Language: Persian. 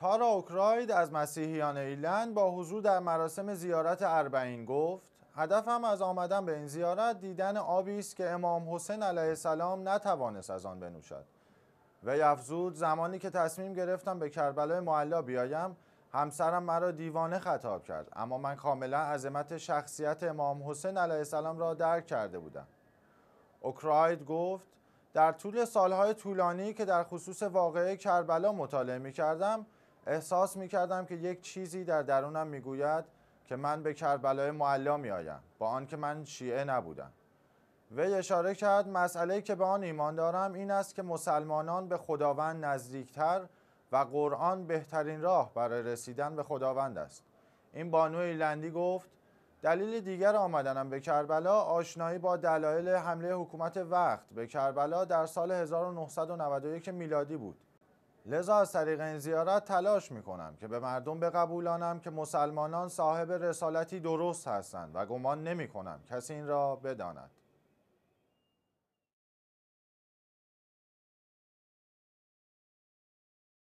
تارا اوکراید از مسیحیان ایلند با حضور در مراسم زیارت اربعین گفت هدفم از آمدن به این زیارت دیدن آبی است که امام حسین علیه السلام نتوانست از آن بنوشد و افزود زمانی که تصمیم گرفتم به کربلا معلا بیایم همسرم مرا دیوانه خطاب کرد اما من کاملا عظمت شخصیت امام حسین علیه السلام را درک کرده بودم اوکراید گفت در طول سالهای طولانی که در خصوص واقعه کربلا مطالعه می کردم احساس می کردم که یک چیزی در درونم می گوید که من به کربلای معلا می آیم با آنکه من شیعه نبودم وی اشاره کرد مسئله که به آن ایمان دارم این است که مسلمانان به خداوند نزدیکتر و قرآن بهترین راه برای رسیدن به خداوند است این بانو ایلندی گفت دلیل دیگر آمدنم به کربلا آشنایی با دلایل حمله حکومت وقت به کربلا در سال 1991 میلادی بود لذا از طریق این زیارت تلاش می کنم که به مردم بقبولانم که مسلمانان صاحب رسالتی درست هستند و گمان نمی کنم کسی این را بداند